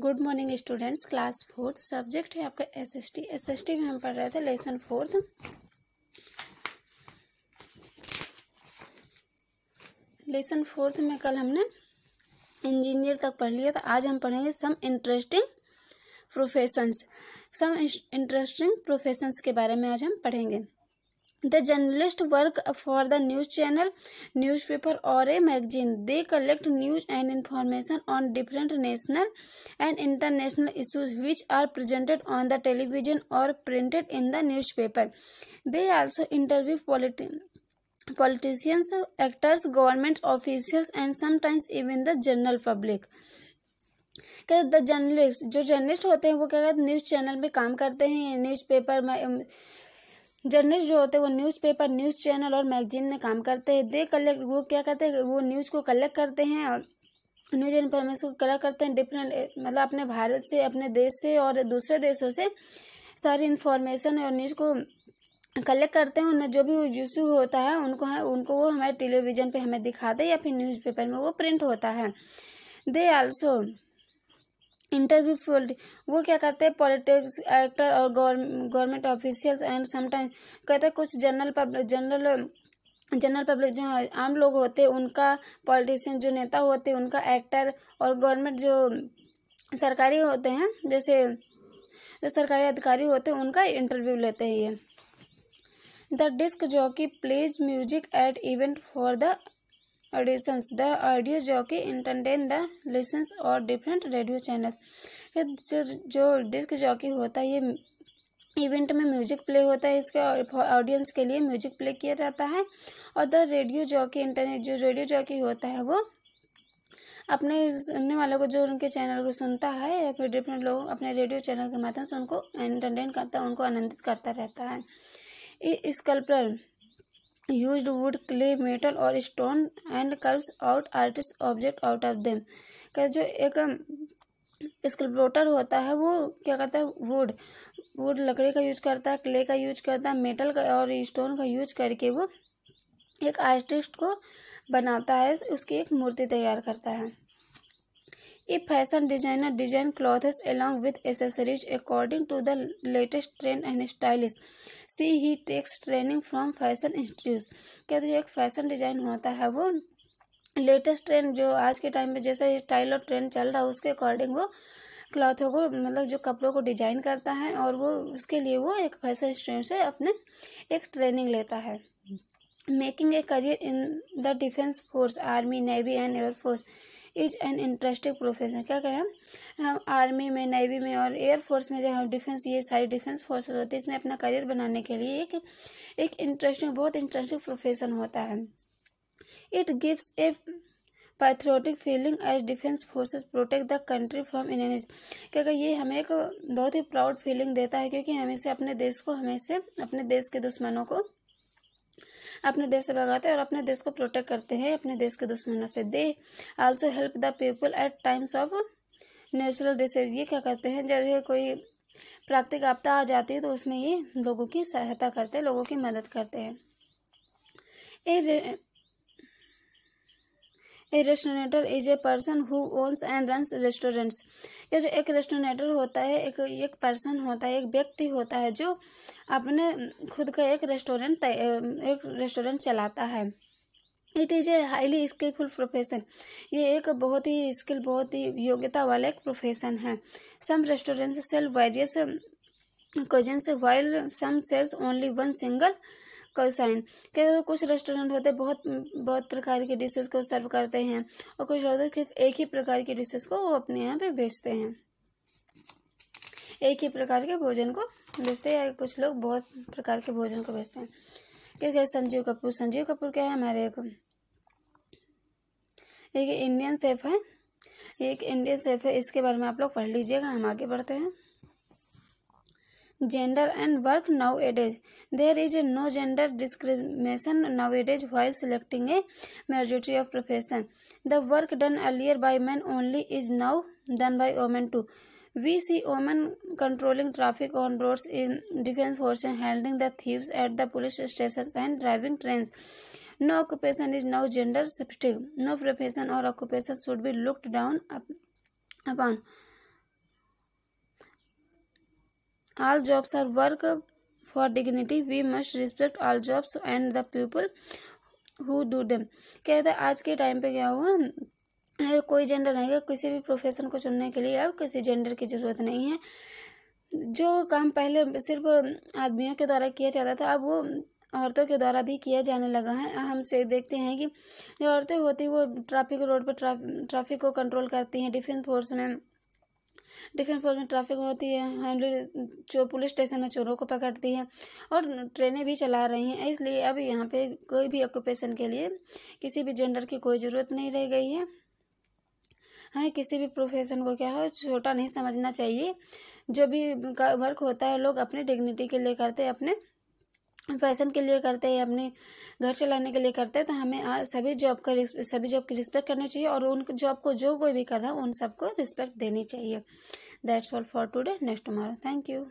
Good morning students class fourth subject है आपका S S T S S T में हम पढ़ रहे थे लेसन फोर्थ लेसन फोर्थ में कल हमने इंजीनियर तक पढ़ लिया था आज हम पढ़ेंगे some interesting professions some interesting professions के बारे में आज हम पढ़ेंगे the journalist work for the news channel newspaper और a magazine they collect news and information on different national and international issues which are presented on the television और printed in the newspaper they also interview polity politicians actors government officials and sometimes even the general public the journalist जो journalist होते हैं वो क्या कहते हैं news channel में काम करते हैं न्यूज पेपर में जर्नलिस्ट जो होते हैं वो न्यूज़पेपर न्यूज़ चैनल और मैगजीन में काम करते हैं दे कलेक्ट वो क्या कहते हैं वो न्यूज़ को कलेक्ट करते हैं और न्यूज इन्फॉर्मेशन को कलेक्ट करते हैं डिफरेंट मतलब अपने भारत से अपने देश से और दूसरे देशों से सारी इन्फॉर्मेशन और न्यूज़ को कलेक्ट करते हैं उनमें जो भी इशू होता है उनको है उनको वो हमारे टेलीविज़न पर हमें दिखाते हैं या फिर न्यूज़पेपर में वो प्रिंट होता है दे आल्सो इंटरव्यू फील्ड वो क्या करते हैं पॉलिटिक्स एक्टर और गवर्नमेंट ऑफिशियल्स एंड समटाइम कहते हैं कुछ general public general general public जो आम लोग होते हैं उनका पॉलिटिशियन जो नेता होते हैं उनका एक्टर और गवर्नमेंट जो सरकारी होते हैं जैसे जो सरकारी अधिकारी होते हैं उनका इंटरव्यू लेते हैं ये the disc jockey plays music at event for the auditions. The audio जो कि इंटरटेन द or और डिफरेंट रेडियो जो जो डिस्क जॉकी होता है ये इवेंट में म्यूजिक प्ले होता है इसके ऑडियंस के लिए म्यूजिक प्ले किया जाता है और द रेडियो जॉकी इंटरनेट जो रेडियो जॉकी होता है वो अपने सुनने वालों को जो उनके चैनल को सुनता है या फिर डिफरेंट लोग अपने रेडियो चैनल के माध्यम से उनको एंटरटेन करता है उनको आनंदित करता रहता है sculptor used wood clay metal और stone and curves out artist object out of them का जो एक स्कल्पोटर um, होता है वो क्या करता है वुड वुड लकड़ी का यूज करता है क्ले का यूज करता है मेटल का और स्टोन का यूज करके वो एक आर्टिस्ट को बनाता है उसकी एक मूर्ति तैयार करता है A fashion designer design clothes along with accessories according to the latest trend and stylish see he takes training from fashion institute क्या तो एक फैशन डिजाइन होता है वो लेटेस्ट ट्रेंड जो आज के टाइम में जैसे स्टाइल और ट्रेंड चल रहा है उसके अकॉर्डिंग वो क्लॉथों को मतलब जो कपड़ों को डिजाइन करता है और वो उसके लिए वो एक फैशन स्टूडेंट से अपने एक ट्रेनिंग लेता है making a career in the defence force army navy and air force is an interesting profession क्या करें हम आर्मी में नेवी में और एयरफोर्स में जो डिफेंस ये सारी डिफेंस फोर्सेज होती है तो इसमें अपना करियर बनाने के लिए एक एक इंटरेस्टिंग बहुत इंटरेस्टिंग प्रोफेशन होता है it gives a patriotic feeling as defence forces protect the country from क्या क्योंकि ये हमें एक बहुत ही प्राउड फीलिंग देता है क्योंकि हमें से अपने देश को हमें से अपने देश के दुश्मनों को अपने देश से भगाते हैं और अपने देश को प्रोटेक्ट करते हैं अपने देश के दुश्मनों से they also help the people at times of natural diseases ये क्या करते हैं जब ये कोई प्राकृतिक आपदा आ जाती है तो उसमें ये लोगों की सहायता करते हैं लोगों की मदद करते हैं a restaurateur is a person who owns and runs restaurants ये जो एक रेस्टोरेंटर होता है एक एक पर्सन होता है एक व्यक्ति होता है जो अपने खुद का एक रेस्टोरेंट एक रेस्टोरेंट चलाता है it is a highly skilful profession ये एक बहुत ही स्किल बहुत ही योग्यता वाला एक प्रोफेशन है some restaurants sell various question while some sells only one single cuisine क्या तो कुछ रेस्टोरेंट होते हैं बहुत बहुत प्रकार के डिशेस को सर्व करते हैं और कुछ होते सिर्फ एक ही प्रकार के डिशेस को वो अपने यहाँ पे बेचते हैं एक ही प्रकार के भोजन को बेचते हैं कुछ लोग बहुत प्रकार के भोजन को बेचते हैं क्या संजीव कपूर संजीव कपूर क्या है हमारे एक एक इंडियन सेफ है ये एक इंडियन सेफ है इसके बारे में आप लोग पढ़ लीजिएगा हम आगे बढ़ते हैं gender and work nowadays. There is no gender discrimination nowadays while selecting a majority of profession. The work done earlier by men only is now done by women too. We see women controlling traffic on roads in defense forces, handling the thieves at the police stations and driving trains. No occupation is now gender specific. No profession or occupation should be looked down upon. all jobs are work for dignity we must respect all jobs and the people who do them कहते हैं आज के time पे क्या हुआ कोई gender नहीं है किसी भी प्रोफेशन को चुनने के लिए अब किसी जेंडर की ज़रूरत नहीं है जो काम पहले सिर्फ आदमियों के द्वारा किया जाता था अब वो औरतों के द्वारा भी किया जाने लगा है हम से देखते हैं कि जो औरतें होती वो ट्रैफिक रोड पर ट्रैफिक को कंट्रोल करती हैं डिफेंस फोर्स में डिफेंस फोर्स में ट्रैफिक होती है हमले जो पुलिस स्टेशन में चोरों को पकड़ती है और ट्रेनें भी चला रही हैं इसलिए अब यहाँ पे कोई भी ऑक्यूपेशन के लिए किसी भी जेंडर की कोई ज़रूरत नहीं रह गई है हाँ किसी भी प्रोफेशन को क्या हो छोटा नहीं समझना चाहिए जो भी वर्क होता है लोग अपने डिग्निटी के लिए करते हैं अपने फैशन के लिए करते हैं अपने घर चलाने के लिए करते हैं तो हमें सभी जॉब का सभी जॉब की रिस्पेक्ट करनी चाहिए और उन जॉब को जो कोई भी कर रहा है उन सबको रिस्पेक्ट देनी चाहिए that's all for today next tomorrow thank you